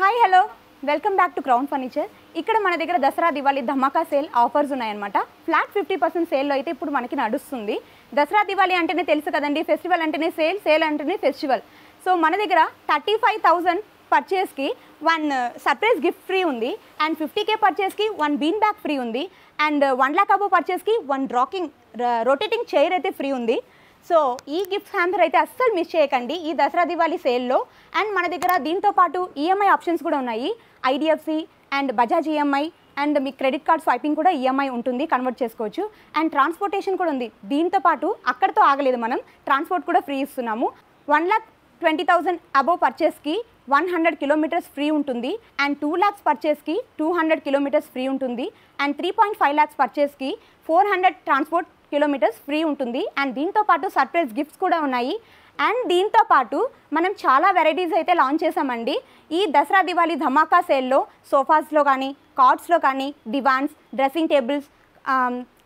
Hi hello welcome back to crown furniture ఇక్కడ మన దగ్గర దసరా దివాళి ధమాకా సేల్ ఆఫర్స్ ఉన్నాయన్నమాట ఫ్లాట్ ఫిఫ్టీ పర్సెంట్ సేల్లో అయితే ఇప్పుడు మనకి నడుస్తుంది దసరా దివాళి అంటేనే తెలుసు కదండి ఫెస్టివల్ అంటేనే సేల్ సేల్ అంటేనే ఫెస్టివల్ సో మన దగ్గర థర్టీ ఫైవ్ థౌజండ్ పర్చేస్కి వన్ సర్ప్రైజ్ గిఫ్ట్ ఫ్రీ ఉంది అండ్ ఫిఫ్టీ కే పర్చేస్కి వన్ బీన్ బ్యాగ్ ఫ్రీ ఉంది అండ్ వన్ ల్యాక్ అబో పర్చేస్కి వన్ డ్రాకింగ్ రొటేటింగ్ చైర్ అయితే ఫ్రీ ఉంది సో ఈ గిఫ్ట్ హ్యాంపర్ అయితే అస్సలు మిస్ చేయకండి ఈ దసరా దివాళీ సేల్లో అండ్ మన దగ్గర దీంతో పాటు ఈఎంఐ ఆప్షన్స్ కూడా ఉన్నాయి IDFC and Bajaj EMI and మీ క్రెడిట్ కార్డ్ స్వైపింగ్ కూడా ఈఎంఐ ఉంటుంది కన్వర్ట్ చేసుకోవచ్చు అండ్ ట్రాన్స్పోర్టేషన్ కూడా ఉంది దీంతో పాటు అక్కడితో ఆగలేదు మనం ట్రాన్స్పోర్ట్ కూడా ఫ్రీ ఇస్తున్నాము one lakh twenty thousand above పర్చేస్కి వన్ హండ్రెడ్ కిలోమీటర్స్ ఫ్రీ ఉంటుంది అండ్ టూ ల్యాక్స్ పర్చేస్కి టూ హండ్రెడ్ కిలోమీటర్స్ ఫ్రీ ఉంటుంది and three point five lakhs పర్చేస్కి four hundred transport kilometres free ఉంటుంది అండ్ దీంతో పాటు సర్ప్రైజ్ గిఫ్ట్స్ కూడా ఉన్నాయి అండ్ దీంతో పాటు మనం చాలా వెరైటీస్ అయితే లాంచ్ చేసామండి ఈ దసరా దివాళీ ధమాకా సేల్లో సోఫాస్లో కానీ కార్డ్స్లో కానీ దివాన్స్ డ్రెస్సింగ్ టేబుల్స్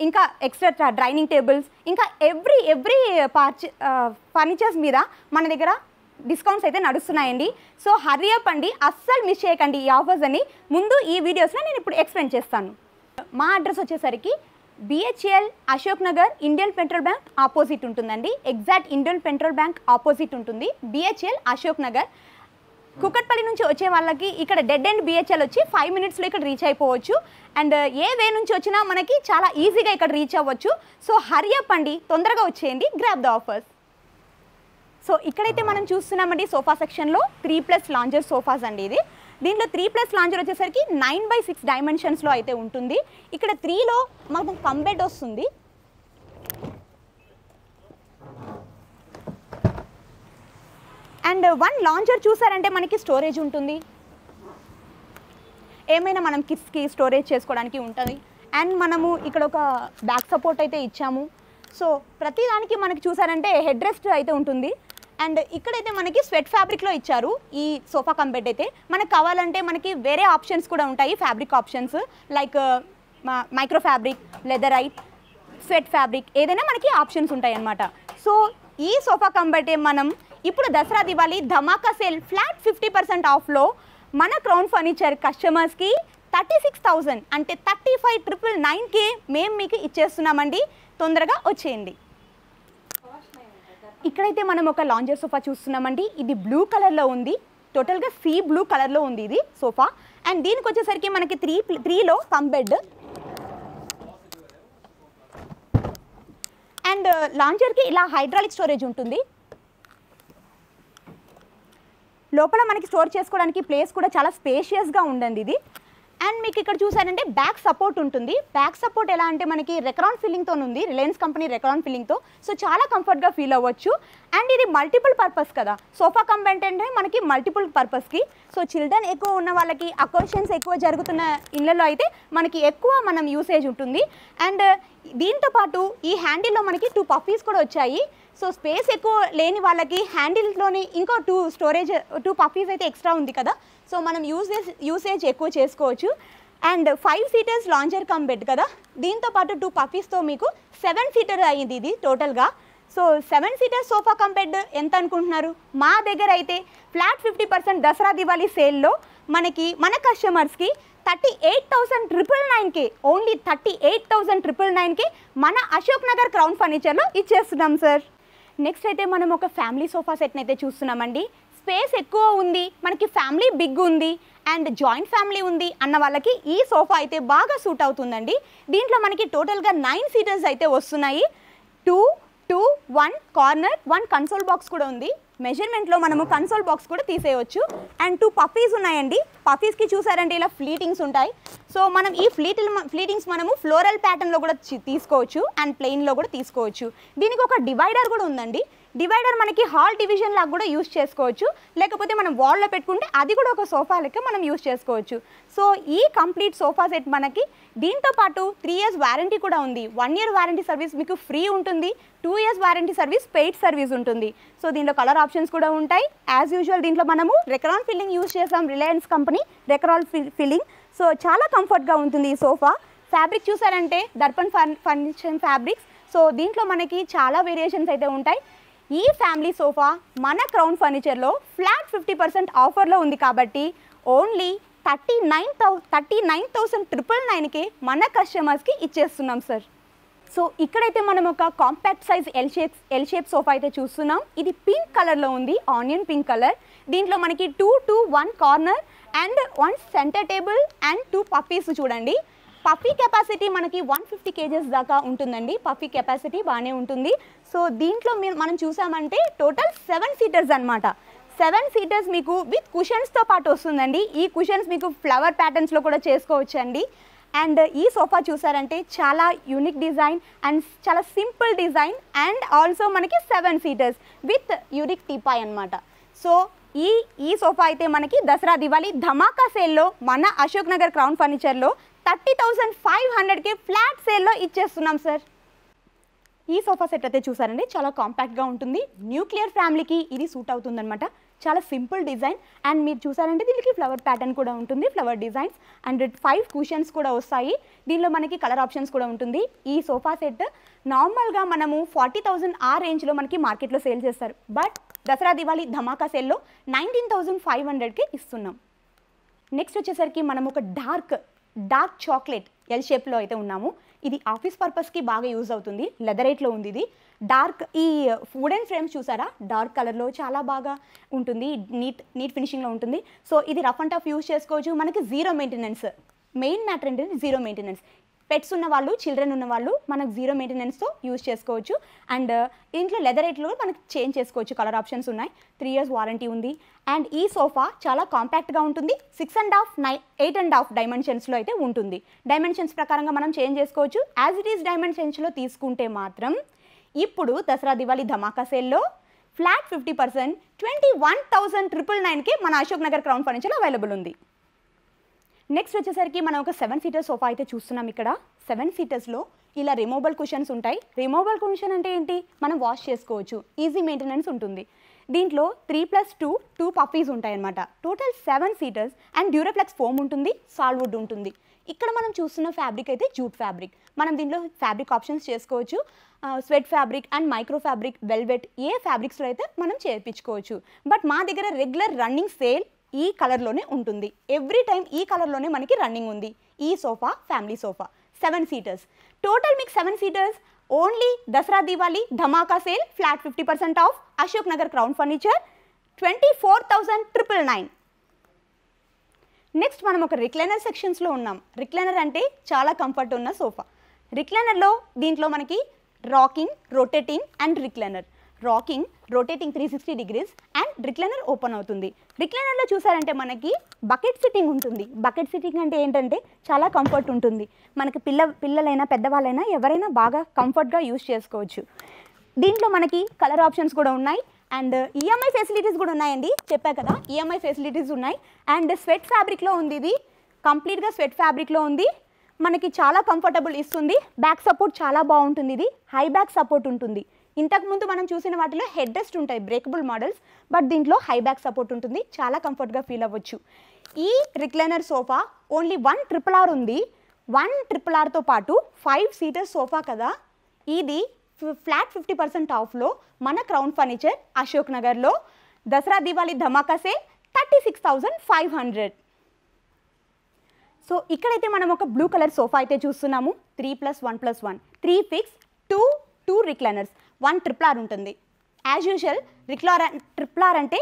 ఇంకా ఎక్స్ట్రా డైనింగ్ టేబుల్స్ ఇంకా ఎవ్రీ ఎవ్రీ పార్చ ఫర్నిచర్స్ మీద మన దగ్గర డిస్కౌంట్స్ అయితే నడుస్తున్నాయండి సో హరి అప్ అండి అస్సలు మిస్ చేయకండి ఈ ఆఫర్స్ అని ముందు ఈ వీడియోస్లో నేను ఇప్పుడు ఎక్స్ప్లెయిన్ చేస్తాను మా అడ్రస్ వచ్చేసరికి BHEL Ashok Nagar Indian petrol bank opposite ఉంటుందండి exact Indian petrol bank opposite ఉంటుంది బిహెచ్ఎల్ అశోక్ నగర్ కుక్కట్పల్లి నుంచి వచ్చే వాళ్ళకి ఇక్కడ డెడ్ అండ్ బిహెచ్ఎల్ వచ్చి ఫైవ్ మినిట్స్లో ఇక్కడ రీచ్ అయిపోవచ్చు అండ్ ఏ వే నుంచి వచ్చినా మనకి చాలా ఈజీగా ఇక్కడ రీచ్ అవ్వచ్చు సో హరియప్ అండి తొందరగా వచ్చేయండి గ్రాప్ ద ఆఫర్స్ సో ఇక్కడైతే మనం చూస్తున్నామండి సోఫా సెక్షన్లో త్రీ ప్లస్ లాంజర్ సోఫాస్ అండి ఇది దీంట్లో త్రీ ప్లస్ లాంజర్ వచ్చేసరికి నైన్ బై సిక్స్ డైమెన్షన్స్లో అయితే ఉంటుంది ఇక్కడ త్రీలో మాకు కంబెట్ వస్తుంది అండ్ వన్ లాంచర్ చూసారంటే మనకి స్టోరేజ్ ఉంటుంది ఏమైనా మనం కిట్స్కి స్టోరేజ్ చేసుకోవడానికి ఉంటుంది అండ్ మనము ఇక్కడ ఒక బ్యాక్ సపోర్ట్ అయితే ఇచ్చాము సో ప్రతిదానికి మనకి చూసారంటే హెడ్ రెస్ట్ అయితే ఉంటుంది అండ్ ఇక్కడైతే మనకి స్వెట్ ఫ్యాబ్రిక్లో ఇచ్చారు ఈ సోఫా కంపెట్ అయితే మనకు కావాలంటే మనకి వేరే ఆప్షన్స్ కూడా ఉంటాయి fabric options like micro fabric leatherette suede fabric ఏదైనా మనకి ఆప్షన్స్ ఉంటాయి అన్నమాట సో ఈ సోఫా కంబటే మనం ఇప్పుడు దసరా దివాళి ధమాకా సేల్ ఫ్లాట్ ఫిఫ్టీ పర్సెంట్ ఆఫ్లో మన క్రౌన్ ఫర్నిచర్ కస్టమర్స్కి థర్టీ సిక్స్ థౌజండ్ అంటే థర్టీ ఫైవ్ ట్రిపుల్ నైన్కే మేము మీకు ఇచ్చేస్తున్నామండి తొందరగా వచ్చేయండి ఇక్కడైతే మనం ఒక లాంజర్ సోఫా చూస్తున్నామండి ఇది బ్లూ కలర్లో ఉంది టోటల్గా సీ బ్లూ కలర్లో ఉంది ఇది సోఫా అండ్ దీనికి వచ్చేసరికి మనకి త్రీ త్రీలో కమ్ బెడ్ అండ్ లాంజర్కి ఇలా హైడ్రాలిక్ స్టోరేజ్ ఉంటుంది లోపల మనకి స్టోర్ చేసుకోవడానికి ప్లేస్ కూడా చాలా స్పేషియస్గా ఉండండి ఇది అండ్ మీకు ఇక్కడ చూసారంటే బ్యాక్ సపోర్ట్ ఉంటుంది బ్యాక్ సపోర్ట్ ఎలా అంటే మనకి రెకరాన్ ఫిల్లింగ్తో ఉంది రిలయన్స్ కంపెనీ రెకరాన్ ఫిల్లింగ్తో సో చాలా కంఫర్ట్గా ఫీల్ అవ్వచ్చు అండ్ ఇది మల్టిపుల్ పర్పస్ కదా సోఫా కమ్ అంటే మనకి మల్టిపుల్ పర్పస్కి సో చిల్డ్రన్ ఎక్కువ ఉన్న వాళ్ళకి అకోషన్స్ ఎక్కువ జరుగుతున్న ఇళ్ళలో అయితే మనకి ఎక్కువ మనం యూసేజ్ ఉంటుంది అండ్ uh, దీంతో పాటు ఈ హ్యాండిల్లో మనకి టూ పఫీస్ కూడా వచ్చాయి సో స్పేస్ ఎక్కువ లేని వాళ్ళకి హ్యాండిల్లోనే ఇంకో టూ స్టోరేజ్ టూ పఫీస్ అయితే ఎక్స్ట్రా ఉంది కదా సో మనం యూసేజ్ యూసేజ్ ఎక్కువ చేసుకోవచ్చు and five seaters lounger cum bed కదా దీంతో పాటు టూ పఫీస్తో మీకు సెవెన్ సీటర్ అయ్యింది ఇది టోటల్గా so seven seater sofa compared ఎంత అనుకుంటున్నారు మా దగ్గర అయితే flat fifty percent Dasara Diwali సేల్లో మనకి మన కస్టమర్స్కి థర్టీ ఎయిట్ థౌసండ్ ట్రిపుల్ నైన్కి only thirty eight thousand triple నైన్కి మన అశోక్ నగర్ క్రౌన్ ఫర్నిచర్లో ఇచ్చేస్తున్నాం సార్ నెక్స్ట్ అయితే మనం ఒక ఫ్యామిలీ సోఫా సెట్ని అయితే చూస్తున్నామండి స్పేస్ ఎక్కువ ఉంది మనకి ఫ్యామిలీ బిగ్ ఉంది అండ్ జాయింట్ ఫ్యామిలీ ఉంది అన్న వాళ్ళకి ఈ సోఫా అయితే బాగా సూట్ అవుతుందండి దీంట్లో మనకి టోటల్గా నైన్ సీటర్స్ అయితే వస్తున్నాయి two two one corner one console box కూడా ఉంది మెజర్మెంట్లో మనము hmm. కన్సోల్ బాక్స్ కూడా తీసేయవచ్చు అండ్ టూ పఫీస్ ఉన్నాయండి పఫీస్కి చూసారంటే ఇలా ఫ్లీటింగ్స్ ఉంటాయి సో మనం ఈ ఫ్లీటిల్ ఫ్లీటింగ్స్ మనము ఫ్లోరల్ ప్యాటర్న్లో కూడా తీసుకోవచ్చు అండ్ ప్లెయిన్లో కూడా తీసుకోవచ్చు దీనికి ఒక డివైడర్ కూడా ఉందండి డివైడర్ మనకి హాల్ డివిజన్ లాగా కూడా యూస్ చేసుకోవచ్చు లేకపోతే మనం వాల్లో పెట్టుకుంటే అది కూడా ఒక సోఫా లెక్క మనం యూస్ చేసుకోవచ్చు సో ఈ కంప్లీట్ సోఫా సెట్ మనకి దీంతో పాటు త్రీ ఇయర్స్ వారంటీ కూడా ఉంది వన్ ఇయర్ వారంటీ సర్వీస్ మీకు ఫ్రీ ఉంటుంది two years warranty service paid service ఉంటుంది సో దీంట్లో కలర్ ఆప్షన్స్ కూడా ఉంటాయి యాజ్ యూజువల్ దీంట్లో మనము రెకరాల్ ఫిల్లింగ్ యూస్ చేసాం Reliance company recron filling so చాలా కంఫర్ట్గా ఉంటుంది ఈ సోఫా ఫ్యాబ్రిక్ చూసారంటే దర్పణ్ ఫర్నిషన్ ఫ్యాబ్రిక్స్ సో దీంట్లో మనకి చాలా వేరియేషన్స్ అయితే ఉంటాయి ఈ ఫ్యామిలీ సోఫా మన క్రౌన్ ఫర్నిచర్లో ఫ్లాట్ ఫిఫ్టీ పర్సెంట్ ఆఫర్లో ఉంది కాబట్టి only thirty nine thou thirty nine thousand triple నైన్కి మన కస్టమర్స్కి ఇచ్చేస్తున్నాం సార్ సో ఇక్కడైతే మనం ఒక compact size L shape L shape sofa అయితే చూస్తున్నాం ఇది పింక్ కలర్లో ఉంది ఆనియన్ పింక్ కలర్ దీంట్లో మనకి two two one corner and one centre table and two puffies చూడండి పఫీ కెపాసిటీ మనకి వన్ ఫిఫ్టీ కేజెస్ దాకా ఉంటుందండి పఫీ కెపాసిటీ బాగానే ఉంటుంది సో దీంట్లో మనం చూసామంటే టోటల్ సెవెన్ సీటర్స్ అనమాట సెవెన్ సీటర్స్ మీకు విత్ కుషన్స్తో పాటు వస్తుందండి ఈ కుషన్స్ మీకు ఫ్లవర్ ప్యాటర్న్స్లో కూడా చేసుకోవచ్చు అండి అండ్ ఈ సోఫా చూసారంటే చాలా యూనిక్ డిజైన్ అండ్ చాలా సింపుల్ డిజైన్ అండ్ ఆల్సో మనకి seven seaters with unique teapoy అనమాట సో ఈ ఈ సోఫా అయితే మనకి దసరా దివాళీ ధమాకా సేల్లో మన అశోక్ నగర్ క్రౌన్ ఫర్నిచర్లో థర్టీ థౌసండ్ ఫైవ్ హండ్రెడ్కి ఫ్లాట్ సేల్లో ఇచ్చేస్తున్నాం సార్ ఈ సోఫా సెట్ అయితే చూసారండి చాలా కాంపాక్ట్గా ఉంటుంది న్యూక్లియర్ ఫ్యామిలీకి ఇది సూట్ అవుతుందనమాట చాలా సింపుల్ డిజైన్ అండ్ మీరు చూసారంటే దీనికి ఫ్లవర్ ప్యాటర్న్ కూడా ఉంటుంది flower designs and five cushions కూడా వస్తాయి దీనిలో మనకి కలర్ ఆప్షన్స్ కూడా ఉంటుంది ఈ సోఫా సెట్ నార్మల్గా మనము ఫార్టీ థౌజండ్ ఆ రేంజ్లో మనకి మార్కెట్లో సేల్ చేస్తారు బట్ దసరా దివాళీ ధమాకా సేల్లో నైన్టీన్ థౌజండ్ ఫైవ్ హండ్రెడ్కి ఇస్తున్నాం నెక్స్ట్ వచ్చేసరికి మనం ఒక డార్క్ డార్క్ చాక్లెట్ ఎల్ షేప్లో అయితే ఉన్నాము ఇది ఆఫీస్ పర్పస్కి బాగా యూజ్ అవుతుంది లెదరేట్లో ఉంది ఇది డార్క్ ఈ ఫుడ్ అండ్ ఫ్రేమ్స్ చూసారా డార్క్ కలర్లో చాలా బాగా ఉంటుంది నీట్ నీట్ ఫినిషింగ్లో ఉంటుంది సో ఇది రఫ్ అండ్ టఫ్ యూజ్ చేసుకోవచ్చు మనకి జీరో మెయింటెనెన్స్ మెయిన్ మ్యాటర్ ఏంటంటే జీరో మెయింటెనెన్స్ పెట్స్ ఉన్న వాళ్ళు చిల్డ్రన్ ఉన్న వాళ్ళు మనకు జీరో మెయింటెనెన్స్తో యూజ్ చేసుకోవచ్చు అండ్ uh, ఇంట్లో లెదర్ రేట్లో మనకు చేంజ్ చేసుకోవచ్చు కలర్ ఆప్షన్స్ ఉన్నాయి త్రీ ఇయర్స్ వారంటీ ఉంది అండ్ ఈ సోఫా చాలా కాంపాక్ట్గా ఉంటుంది six and half nine eight and half డైమెన్షన్స్లో అయితే ఉంటుంది డైమెన్షన్స్ ప్రకారంగా మనం చేంజ్ చేసుకోవచ్చు యాజ్ ఇట్ ఈస్ డైమెన్షన్స్లో తీసుకుంటే మాత్రం ఇప్పుడు దసరా దివాళీ ధమాకా సేల్లో flat fifty percent twenty one thousand triple నైన్కి మన Ashok Nagar crown furniture available ఉంది నెక్స్ట్ వచ్చేసరికి మనం ఒక సెవెన్ సీటర్ సోఫా అయితే చూస్తున్నాం ఇక్కడ సెవెన్ సీటర్స్లో ఇలా రిమూవబుల్ కుషన్స్ ఉంటాయి రిమూవబుల్ కుషన్ అంటే ఏంటి మనం వాష్ చేసుకోవచ్చు ఈజీ మెయింటెనెన్స్ ఉంటుంది దీంట్లో three plus two two puffies ఉంటాయన్నమాట total seven seaters and Duroflex foam ఉంటుంది సాల్వుడ్ ఉంటుంది ఇక్కడ మనం చూస్తున్న ఫ్యాబ్రిక్ అయితే జూట్ ఫ్యాబ్రిక్ మనం దీంట్లో ఫ్యాబ్రిక్ ఆప్షన్స్ చేసుకోవచ్చు suede fabric and micro fabric velvet ఏ ఫ్యాబ్రిక్స్లో అయితే మనం చేర్పించుకోవచ్చు బట్ మా దగ్గర రెగ్యులర్ రన్నింగ్ సేల్ ఈ కలర్లోనే ఉంటుంది ఎవ్రీ టైం ఈ కలర్లోనే మనకి రన్నింగ్ ఉంది ఈ sofa family sofa seven seaters total మీకు seven seaters only Dasara Diwali ధమాకా sale flat fifty percent off Ashok Nagar crown furniture twenty four thousand triple nine next మనం ఒక రిక్లైనర్ సెక్షన్స్లో ఉన్నాం రిక్లైనర్ అంటే చాలా కంఫర్ట్ ఉన్న సోఫా రిక్లైనర్లో దీంట్లో మనకి rocking rotating and recliner rocking rotating three sixty degrees and recliner open అవుతుంది రిక్లైనర్లో చూసారంటే మనకి బకెట్ సిట్టింగ్ ఉంటుంది బకెట్ సిట్టింగ్ అంటే ఏంటంటే చాలా కంఫర్ట్ ఉంటుంది మనకి పిల్ల పిల్లలైనా పెద్దవాళ్ళైనా ఎవరైనా బాగా కంఫర్ట్గా యూజ్ చేసుకోవచ్చు దీంట్లో మనకి కలర్ ఆప్షన్స్ కూడా ఉన్నాయి అండ్ ఈఎంఐ ఫెసిలిటీస్ కూడా ఉన్నాయండి చెప్పా కదా ఈఎంఐ e ఫెసిలిటీస్ ఉన్నాయి అండ్ స్వెట్ ఫ్యాబ్రిక్లో ఉంది ఇది కంప్లీట్గా స్వెట్ ఫ్యాబ్రిక్లో ఉంది మనకి చాలా కంఫర్టబుల్ ఇస్తుంది బ్యాక్ సపోర్ట్ చాలా బాగుంటుంది ఇది హై బ్యాక్ సపోర్ట్ ఉంటుంది ఇంతకుముందు మనం చూసిన వాటిలో హెడ్ రెస్ట్ ఉంటాయి బ్రేకబుల్ మోడల్స్ బట్ దీంట్లో హై బ్యాక్ సపోర్ట్ ఉంటుంది చాలా కంఫర్ట్గా ఫీల్ అవ్వచ్చు ఈ recliner sofa only one triple R ఉంది వన్ ట్రిపుల్ ఆర్తో పాటు ఫైవ్ సీటర్ సోఫా కదా ఇది ఫ్లాట్ ఫిఫ్టీ పర్సెంట్ ఆఫ్లో మన క్రౌన్ ఫర్నిచర్ అశోక్ నగర్లో దసరా దివాళీ ధమాకాసే thirty six thousand five hundred so ఇక్కడైతే మనం ఒక బ్లూ కలర్ సోఫా అయితే చూస్తున్నాము three plus one plus one three fix two two recliners one triple R ఉంటుంది యాజ్ యూజువల్ రిక్లార్ ట్రిప్లార్ అంటే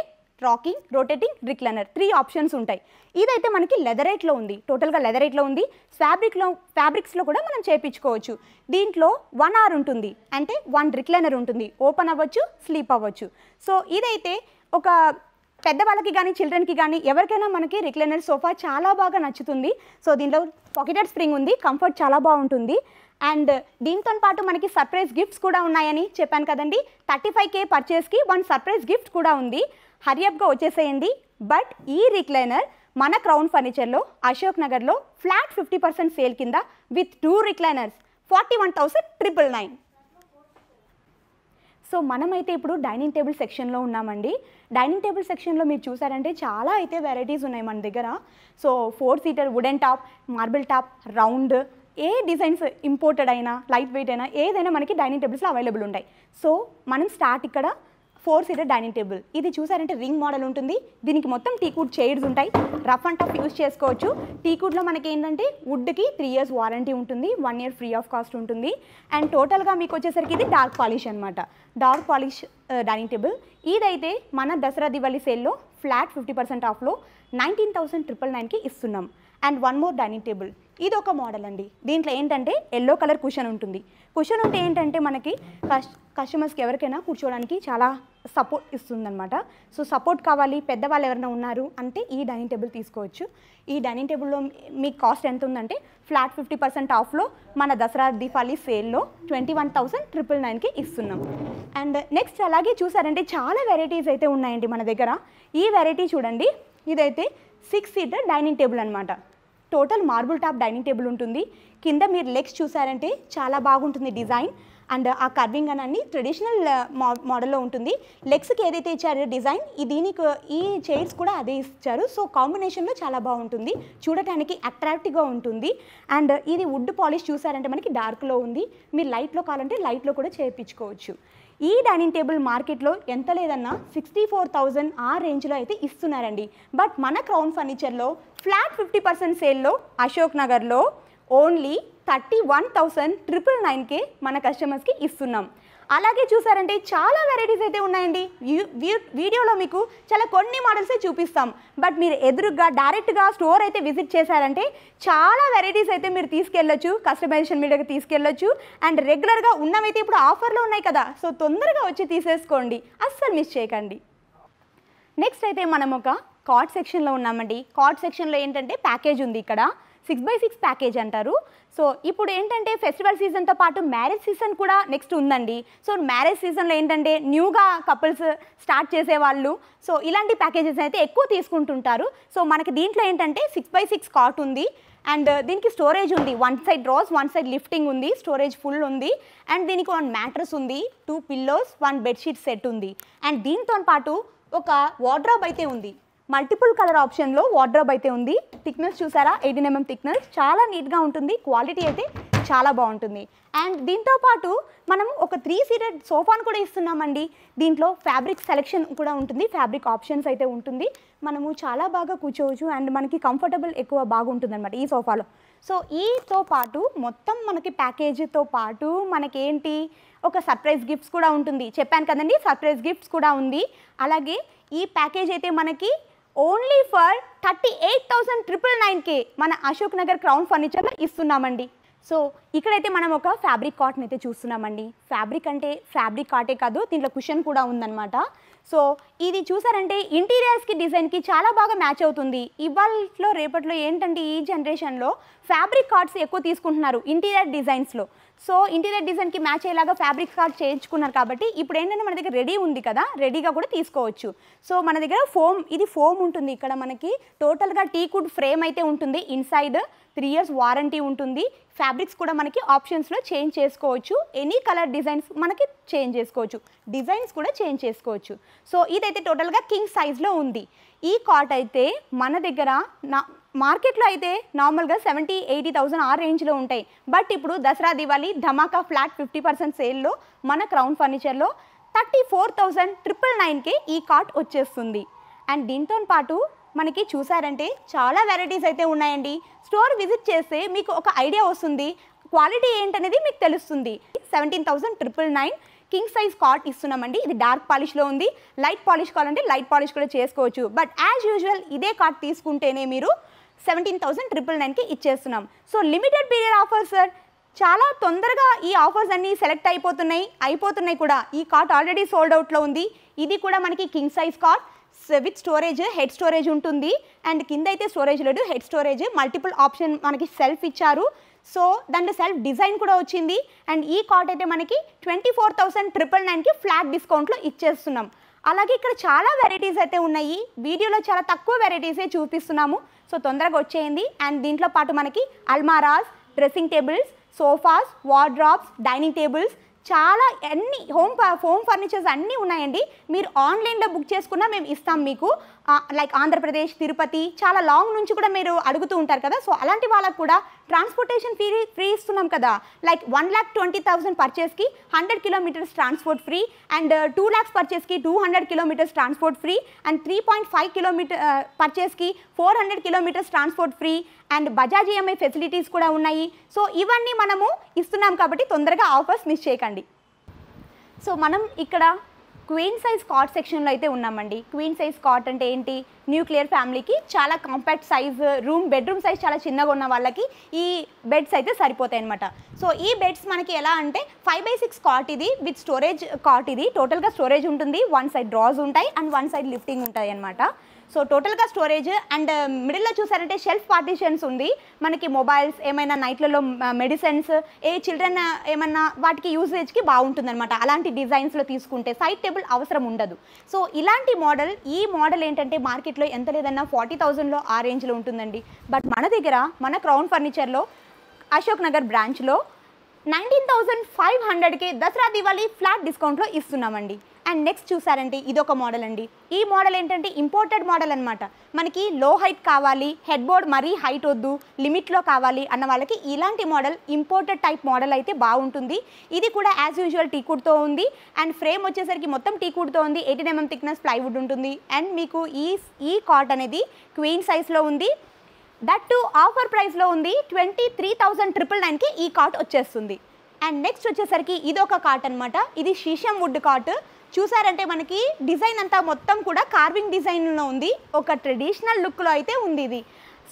rocking rotating recliner three options ఉంటాయి ఇదైతే మనకి లెదరైట్లో ఉంది టోటల్గా రేట్లో ఉంది ఫ్యాబ్రిక్లో ఫ్యాబ్రిక్స్లో కూడా మనం చేయించుకోవచ్చు దీంట్లో వన్ ఆర్ ఉంటుంది అంటే వన్ రిక్లైనర్ ఉంటుంది ఓపెన్ అవ్వచ్చు స్లీప్ అవ్వచ్చు సో ఇదైతే ఒక పెద్దవాళ్ళకి కానీ చిల్డ్రన్కి కానీ ఎవరికైనా మనకి రిక్లైనర్ సోఫా చాలా బాగా నచ్చుతుంది సో దీంట్లో పాకెటెడ్ స్ప్రింగ్ ఉంది కంఫర్ట్ చాలా బాగుంటుంది అండ్ దీంతో పాటు మనకి సర్ప్రైజ్ గిఫ్ట్స్ కూడా ఉన్నాయని చెప్పాను కదండి థర్టీ ఫైవ్ కే పర్చేస్కి వన్ సర్ప్రైజ్ గిఫ్ట్ కూడా ఉంది హరియప్గా వచ్చేసేయండి బట్ ఈ రిక్లైనర్ మన క్రౌన్ ఫర్నిచర్లో అశోక్ నగర్లో ఫ్లాట్ ఫిఫ్టీ పర్సెంట్ సేల్ కింద with two recliners forty one thousand triple nine so మనమైతే ఇప్పుడు డైనింగ్ టేబుల్ సెక్షన్లో ఉన్నామండి డైనింగ్ టేబుల్ సెక్షన్లో మీరు చూసారంటే చాలా అయితే వెరైటీస్ ఉన్నాయి మన దగ్గర so four seater wooden top marble top round ఏ డిజైన్స్ ఇంపోర్టెడ్ అయినా లైట్ వెయిట్ అయినా ఏదైనా మనకి డైనింగ్ టేబుల్స్లో అవైలబుల్ ఉంటాయి సో మనం స్టార్ట్ ఇక్కడ ఫోర్ సీటర్ డైనింగ్ టేబుల్ ఇది చూసారంటే రింగ్ మోడల్ ఉంటుంది దీనికి మొత్తం టీకూడ్ చైర్స్ ఉంటాయి రఫ్ అండ్ టఫ్ యూస్ చేసుకోవచ్చు టీకూడ్లో మనకి ఏంటంటే వుడ్కి త్రీ ఇయర్స్ వారంటీ ఉంటుంది one year free of cost ఉంటుంది అండ్ టోటల్గా మీకు వచ్చేసరికి ఇది డార్క్ పాలిష్ అనమాట డార్క్ పాలిష్ డైనింగ్ టేబుల్ ఇదైతే మన దసరా దివాళీ సేల్లో ఫ్లాట్ ఫిఫ్టీ పర్సెంట్ ఆఫ్లో నైన్టీన్ థౌసండ్ ట్రిపుల్ నైన్కి ఇస్తున్నాం and one more dining table ఇది ఒక మోడల్ అండి దీంట్లో ఏంటంటే ఎల్లో కలర్ కుషన్ ఉంటుంది కుషన్ ఉంటే ఏంటంటే మనకి కస్టమర్స్కి ఎవరికైనా కూర్చోవడానికి చాలా సపోర్ట్ ఇస్తుందన్నమాట సో సపోర్ట్ కావాలి పెద్దవాళ్ళు ఎవరైనా ఉన్నారు అంటే ఈ డైనింగ్ టేబుల్ తీసుకోవచ్చు ఈ డైనింగ్ టేబుల్లో మీ కాస్ట్ ఎంత ఉందంటే ఫ్లాట్ ఫిఫ్టీ పర్సెంట్ ఆఫ్లో మన దసరా దీపావళి సేల్లో ట్వంటీ వన్ థౌసండ్ ట్రిపుల్ నైన్కి ఇస్తున్నాం అండ్ నెక్స్ట్ అలాగే చూసారంటే చాలా వెరైటీస్ అయితే ఉన్నాయండి మన దగ్గర ఈ వెరైటీ చూడండి ఇదైతే సిక్స్ సీటర్ డైనింగ్ టేబుల్ అనమాట total marble top dining table ఉంటుంది కింద మీరు లెగ్స్ చూసారంటే చాలా బాగుంటుంది డిజైన్ అండ్ ఆ కర్వింగ్ అనేది ట్రెడిషనల్ మోడల్లో ఉంటుంది లెగ్స్కి ఏదైతే ఇచ్చారో డిజైన్ దీనికి ఈ చైర్స్ కూడా అదే ఇచ్చారు సో కాంబినేషన్లో చాలా బాగుంటుంది చూడటానికి అట్రాక్టివ్గా ఉంటుంది అండ్ ఇది వుడ్ పాలిష్ చూసారంటే మనకి డార్క్లో ఉంది మీరు లైట్లో కావాలంటే లైట్లో కూడా చేయించుకోవచ్చు ఈ డైనింగ్ టేబుల్ మార్కెట్లో ఎంత లేదన్నా సిక్స్టీ ఫోర్ థౌజండ్ ఆ రేంజ్లో అయితే ఇస్తున్నారండి బట్ మన క్రౌన్ ఫర్నిచర్లో ఫ్లాట్ ఫిఫ్టీ పర్సెంట్ సేల్లో అశోక్ నగర్లో only thirty one thousand triple నైన్కే మన కస్టమర్స్కి ఇస్తున్నాం అలాగే చూసారంటే చాలా వెరైటీస్ అయితే ఉన్నాయండి వీడియోలో మీకు చాలా కొన్ని మోడల్సే చూపిస్తాం బట్ మీరు ఎదురుగా డైరెక్ట్గా స్టోర్ అయితే విజిట్ చేశారంటే చాలా వెరైటీస్ అయితే మీరు తీసుకెళ్ళొచ్చు కస్టమైజేషన్ మీడియాకి తీసుకెళ్ళొచ్చు అండ్ రెగ్యులర్గా ఉన్నవైతే ఇప్పుడు ఆఫర్లో ఉన్నాయి కదా సో తొందరగా వచ్చి తీసేసుకోండి అస్సలు మిస్ చేయకండి నెక్స్ట్ అయితే మనం ఒక కార్డ్ సెక్షన్లో ఉన్నామండి కార్డ్ సెక్షన్లో ఏంటంటే ప్యాకేజ్ ఉంది ఇక్కడ సిక్స్ బై సిక్స్ ప్యాకేజ్ అంటారు సో ఇప్పుడు ఏంటంటే ఫెస్టివల్ సీజన్తో పాటు మ్యారేజ్ సీజన్ కూడా నెక్స్ట్ ఉందండి సో మ్యారేజ్ సీజన్లో ఏంటంటే న్యూగా కపుల్స్ స్టార్ట్ చేసేవాళ్ళు సో ఇలాంటి ప్యాకేజెస్ అయితే ఎక్కువ తీసుకుంటుంటారు సో మనకి దీంట్లో ఏంటంటే సిక్స్ బై సిక్స్ కాట్ ఉంది అండ్ దీనికి స్టోరేజ్ ఉంది వన్ సైడ్ రోజ్ వన్ సైడ్ లిఫ్టింగ్ ఉంది స్టోరేజ్ ఫుల్ ఉంది అండ్ దీనికి వన్ మ్యాట్రస్ ఉంది two pillows one bedsheet set ఉంది అండ్ దీంతో పాటు ఒక వార్డ్రాబ్ అయితే ఉంది మల్టిపుల్ కలర్ ఆప్షన్లో వార్డ్రోబ్ అయితే ఉంది థిక్నెస్ చూసారా ఎయిటీన్ ఎంఎం mm థిక్నెస్ చాలా నీట్గా ఉంటుంది క్వాలిటీ అయితే చాలా బాగుంటుంది అండ్ దీంతోపాటు మనం ఒక త్రీ సీటెడ్ సోఫాను కూడా ఇస్తున్నామండి దీంట్లో ఫ్యాబ్రిక్ సెలెక్షన్ కూడా ఉంటుంది ఫ్యాబ్రిక్ ఆప్షన్స్ అయితే ఉంటుంది మనము చాలా బాగా కూర్చోవచ్చు అండ్ మనకి కంఫర్టబుల్ ఎక్కువ బాగుంటుంది అనమాట ఈ సోఫాలో సో ఈతో పాటు మొత్తం మనకి ప్యాకేజీతో పాటు మనకేంటి ఒక సర్ప్రైజ్ గిఫ్ట్స్ కూడా ఉంటుంది చెప్పాను కదండి సర్ప్రైజ్ గిఫ్ట్స్ కూడా ఉంది అలాగే ఈ ప్యాకేజ్ అయితే మనకి only for thirty eight thousand triple నైన్కి మన అశోక్ నగర్ క్రౌన్ ఫర్నిచర్లో ఇస్తున్నామండి సో ఇక్కడైతే మనం ఒక ఫ్యాబ్రిక్ కాటన్ అయితే చూస్తున్నామండి ఫ్యాబ్రిక్ అంటే ఫ్యాబ్రిక్ కాటే కాదు దీంట్లో కుషన్ కూడా ఉందన్నమాట సో ఇది చూసారంటే ఇంటీరియర్స్కి డిజైన్కి చాలా బాగా మ్యాచ్ అవుతుంది ఇవాళలో రేపట్లో ఏంటంటే ఈ జనరేషన్లో ఫ్యాబ్రిక్ కార్డ్స్ ఎక్కువ తీసుకుంటున్నారు ఇంటీరియర్ డిజైన్స్లో సో ఇంటీరియర్ డిజైన్కి మ్యాచ్ అయ్యేలాగా ఫ్యాబ్రిక్ కార్డ్ చేయించుకున్నారు కాబట్టి ఇప్పుడు ఏంటంటే మన దగ్గర రెడీ ఉంది కదా రెడీగా కూడా తీసుకోవచ్చు సో మన దగ్గర ఫోమ్ ఇది ఫోమ్ ఉంటుంది ఇక్కడ మనకి టోటల్గా కుడ్ ఫ్రేమ్ అయితే ఉంటుంది ఇన్సైడ్ త్రీ ఇయర్స్ వారంటీ ఉంటుంది ఫ్యాబ్రిక్స్ కూడా మనకి ఆప్షన్స్లో చేంజ్ చేసుకోవచ్చు ఎనీ కలర్ డిజైన్స్ మనకి చేంజ్ చేసుకోవచ్చు డిజైన్స్ కూడా చేంజ్ చేసుకోవచ్చు సో ఇదైతే టోటల్గా కింగ్ సైజ్లో ఉంది ఈ కాట్ అయితే మన దగ్గర నా మార్కెట్లో అయితే నార్మల్గా సెవెంటీ ఎయిటీ థౌసండ్ ఆ రేంజ్లో ఉంటాయి బట్ ఇప్పుడు దసరా దివాళీ ధమాకా ఫ్లాట్ ఫిఫ్టీ పర్సెంట్ సేల్లో మన క్రౌన్ ఫర్నిచర్లో థర్టీ ఫోర్ థౌజండ్ ట్రిపుల్ నైన్కే ఈ కార్ట్ వచ్చేస్తుంది అండ్ దీంతో పాటు మనకి చూసారంటే చాలా వెరైటీస్ అయితే ఉన్నాయండి స్టోర్ విజిట్ చేస్తే మీకు ఒక ఐడియా వస్తుంది క్వాలిటీ ఏంటనేది మీకు తెలుస్తుంది seventeen thousand triple nine king size cot ఇస్తున్నామండి ఇది డార్క్ పాలిష్లో ఉంది లైట్ పాలిష్ కావాలంటే లైట్ పాలిష్ కూడా చేసుకోవచ్చు బట్ యాజ్ యూజువల్ ఇదే కార్ట్ తీసుకుంటేనే మీరు సెవెంటీన్ థౌసండ్ ట్రిపుల్ నైన్కి ఇచ్చేస్తున్నాం so limited period offer sir చాలా తొందరగా ఈ ఆఫర్స్ అన్నీ సెలెక్ట్ అయిపోతున్నాయి అయిపోతున్నాయి కూడా ఈ కార్ట్ ఆల్రెడీ సోల్డ్ అవుట్లో ఉంది ఇది కూడా మనకి king size cot with storage head storage ఉంటుంది అండ్ కింద అయితే స్టోరేజ్ లేదు హెడ్ స్టోరేజ్ మల్టిపుల్ ఆప్షన్ మనకి సెల్ఫ్ ఇచ్చారు సో దాంట్లో సెల్ఫ్ డిజైన్ కూడా వచ్చింది అండ్ ఈ కార్ట్ అయితే మనకి ట్వంటీ ఫోర్ థౌసండ్ ట్రిపుల్ నైన్కి ఫ్లాట్ డిస్కౌంట్లో ఇచ్చేస్తున్నాం అలాగే ఇక్కడ చాలా వెరైటీస్ అయితే ఉన్నాయి వీడియోలో చాలా తక్కువ వెరైటీసే చూపిస్తున్నాము సో తొందరగా వచ్చేయండి అండ్ దీంట్లో పాటు మనకి అల్మారాస్ dressing tables sofas wardrobes dining tables చాలా అన్ని హోమ్ హోమ్ ఫర్నిచర్స్ అన్నీ ఉన్నాయండి మీరు ఆన్లైన్లో బుక్ చేసుకున్నా మేము ఇస్తాం మీకు లైక్ ఆంధ్రప్రదేశ్ తిరుపతి చాలా లాంగ్ నుంచి కూడా మీరు అడుగుతూ ఉంటారు కదా సో అలాంటి వాళ్ళకు కూడా ట్రాన్స్పోర్టేషన్ ఫ్రీ ఫ్రీ ఇస్తున్నాం కదా like one lakh twenty thousand పర్చేస్కి hundred kilometres transport free and two lakhs పర్చేస్కి two hundred kilometres transport free and three point five kilometre పర్చేస్కి four hundred kilometres transport free and Bajaj EMI facilities కూడా ఉన్నాయి so ఇవన్నీ మనము ఇస్తున్నాం కాబట్టి తొందరగా ఆఫర్స్ మిస్ చేయకండి సో మనం ఇక్కడ క్వీన్ సైజ్ కాట్ సెక్షన్లో అయితే ఉన్నామండి క్వీన్ సైజ్ కాట్ అంటే ఏంటి న్యూక్లియర్ ఫ్యామిలీకి చాలా compact size room bedroom size చాలా చిన్నగా ఉన్న వాళ్ళకి ఈ బెడ్స్ అయితే సరిపోతాయి అనమాట సో ఈ బెడ్స్ మనకి ఎలా అంటే ఫైవ్ బై సిక్స్ కాట్ ఇది విత్ స్టోరేజ్ కాట్ ఇది టోటల్గా స్టోరేజ్ ఉంటుంది వన్ సైడ్ డ్రాస్ ఉంటాయి అండ్ వన్ సైడ్ లిఫ్టింగ్ ఉంటుంది అనమాట సో టోటల్గా స్టోరేజ్ అండ్ మిడిల్లో చూసారంటే షెల్ఫ్ పార్టీషన్స్ ఉంది మనకి మొబైల్స్ ఏమైనా నైట్లలో మెడిసిన్స్ uh, ఏ చిల్డ్రన్ uh, ఏమైనా వాటికి యూసేజ్కి అనమాట అలాంటి డిజైన్స్లో తీసుకుంటే సైడ్ టేబుల్ అవసరం ఉండదు సో ఇలాంటి మోడల్ ఈ మోడల్ ఏంటంటే మార్కెట్లో ఎంత లేదన్నా ఫార్టీ థౌజండ్లో ఆ రేంజ్లో ఉంటుందండి బట్ మన దగ్గర మన క్రౌన్ ఫర్నిచర్లో అశోక్ నగర్ బ్రాంచ్లో నైన్టీన్ థౌజండ్ ఫైవ్ హండ్రెడ్కి దసరా దివాళీ ఫ్లాట్ డిస్కౌంట్లో ఇస్తున్నామండి అండ్ నెక్స్ట్ చూసారంటే ఇదొక మోడల్ అండి ఈ మోడల్ ఏంటంటే ఇంపోర్టెడ్ మోడల్ అనమాట మనకి లో హైట్ కావాలి హెడ్ బోర్డ్ మరీ హైట్ వద్దు లిమిట్లో కావాలి అన్న వాళ్ళకి ఇలాంటి మోడల్ ఇంపోర్టెడ్ టైప్ మోడల్ అయితే బాగుంటుంది ఇది కూడా యాజ్ యూజువల్ టీకుడ్తో ఉంది అండ్ ఫ్రేమ్ వచ్చేసరికి మొత్తం టీకుడ్తో ఉంది ఎయిటీన్ ఎంఎం థిక్నెస్ ప్లైవుడ్ ఉంటుంది అండ్ మీకు ఈ ఈ కాట్ అనేది క్వీన్ సైజ్లో ఉంది దట్ టు ఆఫర్ ప్రైస్లో ఉంది ట్వంటీ త్రీ థౌజండ్ ట్రిపుల్ నైన్కి ఈ కాట్ వచ్చేస్తుంది అండ్ నెక్స్ట్ వచ్చేసరికి ఇది ఒక కాట్ అనమాట ఇది షీషం వుడ్ కాట్ చూసారంటే మనకి డిజైన్ అంతా మొత్తం కూడా కార్వింగ్ డిజైన్లో ఉంది ఒక ట్రెడిషనల్ లుక్లో అయితే ఉంది ఇది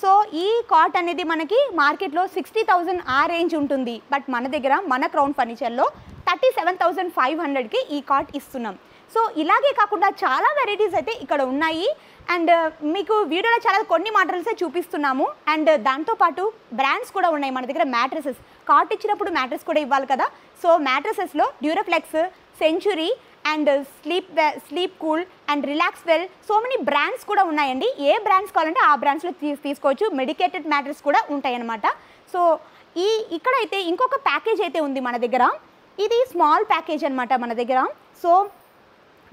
సో ఈ కాట్ అనేది మనకి మార్కెట్లో సిక్స్టీ థౌజండ్ ఆ రేంజ్ ఉంటుంది బట్ మన దగ్గర మన క్రౌన్ ఫర్నిచర్లో థర్టీ సెవెన్ థౌజండ్ ఫైవ్ హండ్రెడ్కి ఈ కాట్ ఇస్తున్నాం సో ఇలాగే కాకుండా చాలా వెరైటీస్ అయితే ఇక్కడ ఉన్నాయి అండ్ uh, మీకు వీడియోలో చాలా కొన్ని మాటల్సే చూపిస్తున్నాము అండ్ uh, దాంతోపాటు బ్రాండ్స్ కూడా ఉన్నాయి మన దగ్గర మ్యాట్రసెస్ కాట్ ఇచ్చినప్పుడు మ్యాట్రస్ కూడా ఇవ్వాలి కదా సో మ్యాట్రసెస్లో Duroflex Century and sleep sleep cool and relax well so many brands కూడా ఉన్నాయండి ఏ బ్రాండ్స్ కావాలంటే ఆ బ్రాండ్స్లో తీసుకోవచ్చు మెడికేటెడ్ మ్యాటర్స్ కూడా ఉంటాయన్నమాట సో ఈ ఇక్కడైతే ఇంకొక ప్యాకేజ్ అయితే ఉంది మన దగ్గర ఇది స్మాల్ ప్యాకేజ్ అనమాట మన దగ్గర సో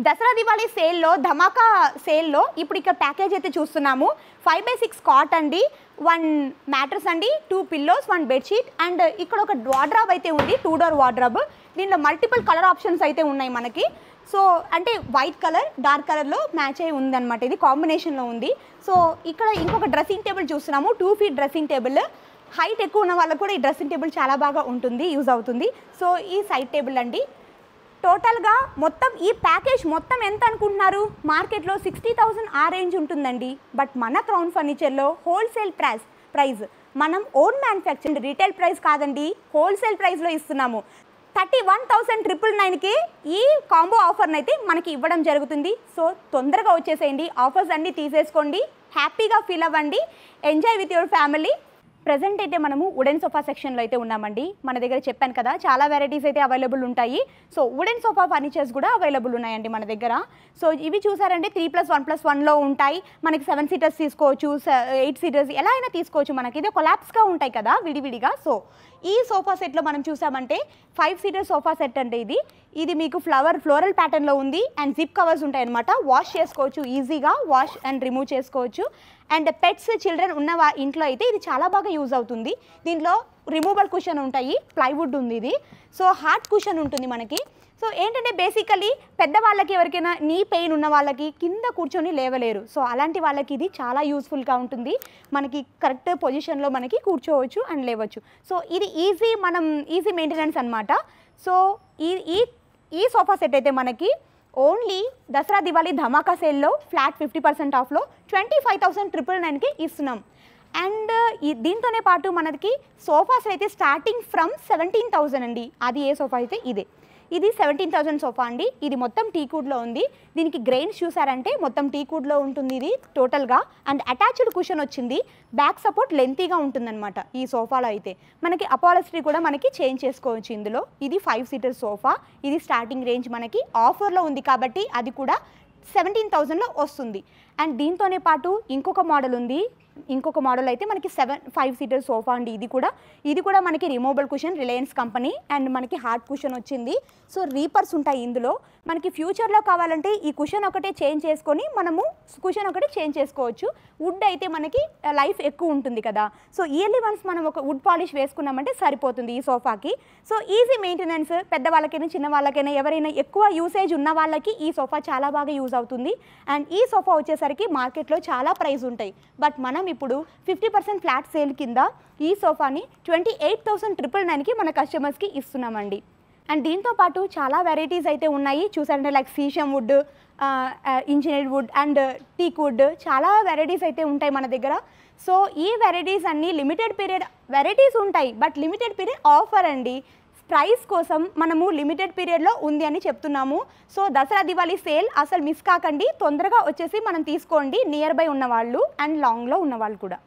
దసరా దివాళీ సేల్లో ధమాకా సేల్లో ఇప్పుడు ఇక్కడ ప్యాకేజ్ అయితే చూస్తున్నాము ఫైవ్ బై సిక్స్ కాట్ అండి వన్ మ్యాట్రస్ అండి two pillows one bedsheet and ఇక్కడ ఒక వాడ్రాబ్ అయితే ఉంది టూ డోర్ వాడ్రాబ్ దీనిలో మల్టిపుల్ కలర్ ఆప్షన్స్ అయితే ఉన్నాయి మనకి సో అంటే వైట్ కలర్ డార్క్ కలర్లో మ్యాచ్ అయి ఉందన్నమాట ఇది కాంబినేషన్లో ఉంది సో ఇక్కడ ఇంకొక డ్రెస్సింగ్ టేబుల్ చూస్తున్నాము two feet dressing table height ఎక్కువ ఉన్న వాళ్ళకు కూడా ఈ డ్రెస్సింగ్ టేబుల్ చాలా బాగా ఉంటుంది యూజ్ అవుతుంది సో ఈ సైడ్ టేబుల్ అండి టోటల్గా మొత్తం ఈ ప్యాకేజ్ మొత్తం ఎంత అనుకుంటున్నారు మార్కెట్లో సిక్స్టీ థౌజండ్ ఆ రేంజ్ ఉంటుందండి బట్ మన క్రౌన్ ఫర్నిచర్లో హోల్సేల్ ప్రైస్ ప్రైస్ మనం ఓన్ మ్యానుఫ్యాక్చరింగ్ రీటైల్ ప్రైస్ కాదండి హోల్సేల్ ప్రైస్లో ఇస్తున్నాము థర్టీ వన్ థౌసండ్ ట్రిపుల్ నైన్కి ఈ కాంబో ఆఫర్ని అయితే మనకి ఇవ్వడం జరుగుతుంది సో తొందరగా వచ్చేసేయండి ఆఫర్స్ అన్నీ తీసేసుకోండి హ్యాపీగా ఫీల్ అవ్వండి enjoy with your family present అయితే మనము వుడెన్ సోఫా సెక్షన్లో అయితే ఉన్నామండి మన దగ్గర చెప్పాను కదా చాలా వెరైటీస్ అయితే అవైలబుల్ ఉంటాయి సో వుడెన్ సోఫా ఫర్నిచర్స్ కూడా అవైలబుల్ ఉన్నాయండి మన దగ్గర సో ఇవి చూసారంటే త్రీ ప్లస్ వన్ ప్లస్ వన్లో ఉంటాయి మనకి సెవెన్ సీటర్స్ తీసుకోవచ్చు ఎయిట్ సీటర్స్ ఎలా అయినా తీసుకోవచ్చు మనకి ఇది కొలాప్స్గా ఉంటాయి కదా విడివిడిగా సో ఈ సోఫా సెట్లో మనం చూసామంటే ఫైవ్ సీటర్ సోఫా సెట్ అండి ఇది ఇది మీకు ఫ్లవర్ ఫ్లోరల్ ప్యాటర్న్లో ఉంది అండ్ జిప్ కవర్స్ ఉంటాయి అనమాట వాష్ చేసుకోవచ్చు ఈజీగా వాష్ అండ్ రిమూవ్ చేసుకోవచ్చు అండ్ పెట్స్ చిల్డ్రన్ ఉన్న ఇంట్లో అయితే ఇది చాలా బాగా యూజ్ అవుతుంది దీంట్లో రిమూవల్ కుషన్ ఉంటాయి ప్లైవుడ్ ఉంది ఇది సో హార్ట్ కుషన్ ఉంటుంది మనకి సో ఏంటంటే బేసికలీ పెద్దవాళ్ళకి ఎవరికైనా నీ పెయిన్ ఉన్న వాళ్ళకి కింద కూర్చొని లేవలేరు సో అలాంటి వాళ్ళకి ఇది చాలా యూస్ఫుల్గా ఉంటుంది మనకి కరెక్ట్ పొజిషన్లో మనకి కూర్చోవచ్చు అండ్ లేవచ్చు సో ఇది ఈజీ మనం ఈజీ మెయింటెనెన్స్ అనమాట సో ఈ ఈ సోఫా సెట్ అయితే మనకి ఓన్లీ దసరా దివాళీ ధమాకా సేల్లో ఫ్లాట్ ఫిఫ్టీ పర్సెంట్ ఆఫ్లో ట్వంటీ ఫైవ్ థౌసండ్ ట్రిపుల్ నైన్కి ఇస్తున్నాం అండ్ దీంతోనే పాటు మనకి సోఫాస్ అయితే స్టార్టింగ్ ఫ్రమ్ సెవెంటీన్ థౌసండ్ అండి అది ఏ సోఫా అయితే ఇదే ఇది సెవెంటీన్ థౌసండ్ సోఫా అండి ఇది మొత్తం టీ కూడ్లో ఉంది దీనికి గ్రెయిన్స్ చూసారంటే మొత్తం టీ కూడ్లో ఉంటుంది ఇది టోటల్గా అండ్ అటాచ్డ్ కుషన్ వచ్చింది బ్యాక్ సపోర్ట్ లెంతీగా ఉంటుందన్నమాట ఈ సోఫాలో అయితే మనకి అపాలస్ట్రీ కూడా మనకి చేంజ్ చేసుకోవచ్చు ఇందులో ఇది ఫైవ్ సీటర్ సోఫా ఇది స్టార్టింగ్ రేంజ్ మనకి ఆఫర్లో ఉంది కాబట్టి అది కూడా సెవెంటీన్ థౌజండ్లో వస్తుంది అండ్ దీంతోనే పాటు ఇంకొక మోడల్ ఉంది ఇంకొక మోడల్ అయితే మనకి సెవెన్ ఫైవ్ సీటర్ సోఫా అండి ఇది కూడా ఇది కూడా మనకి removable cushion Reliance company and మనకి హార్డ్ కుషన్ వచ్చింది సో రీపర్స్ ఉంటాయి ఇందులో మనకి ఫ్యూచర్లో కావాలంటే ఈ కుషన్ ఒకటే చేంజ్ చేసుకొని మనము కుషన్ ఒకటే చేంజ్ చేసుకోవచ్చు వుడ్ అయితే మనకి లైఫ్ ఎక్కువ ఉంటుంది కదా సో ఇయర్లీ వన్స్ మనం ఒక వుడ్ పాలిష్ వేసుకున్నామంటే సరిపోతుంది ఈ సోఫాకి సో ఈజీ మెయింటెనెన్స్ పెద్దవాళ్ళకైనా చిన్న వాళ్ళకైనా ఎవరైనా ఎక్కువ యూసేజ్ ఉన్న వాళ్ళకి ఈ సోఫా చాలా బాగా యూజ్ అవుతుంది అండ్ ఈ సోఫా వచ్చేసరికి మార్కెట్లో చాలా ప్రైస్ ఉంటాయి బట్ మనం మనం ఇప్పుడు ఫిఫ్టీ పర్సెంట్ ఫ్లాట్ సేల్ కింద ఈ సోఫాని ట్వంటీ ఎయిట్ థౌసండ్ ట్రిపుల్ నైన్కి మన కస్టమర్స్కి ఇస్తున్నామండి అండ్ దీంతో పాటు చాలా వెరైటీస్ అయితే ఉన్నాయి చూసారంటే like sheesham wood engineer wood and teak wood చాలా వెరైటీస్ అయితే ఉంటాయి మన దగ్గర సో ఈ వెరైటీస్ అన్నీ లిమిటెడ్ పీరియడ్ వెరైటీస్ ఉంటాయి బట్ లిమిటెడ్ పీరియడ్ ఆఫర్ అండి ప్రైస్ కోసం మనము లిమిటెడ్ పీరియడ్లో ఉంది అని చెప్తున్నాము సో దసరా దివాళీ సేల్ అసలు మిస్ కాకండి తొందరగా వచ్చేసి మనం తీసుకోండి నియర్ బై ఉన్నవాళ్ళు అండ్ లాంగ్లో ఉన్నవాళ్ళు కూడా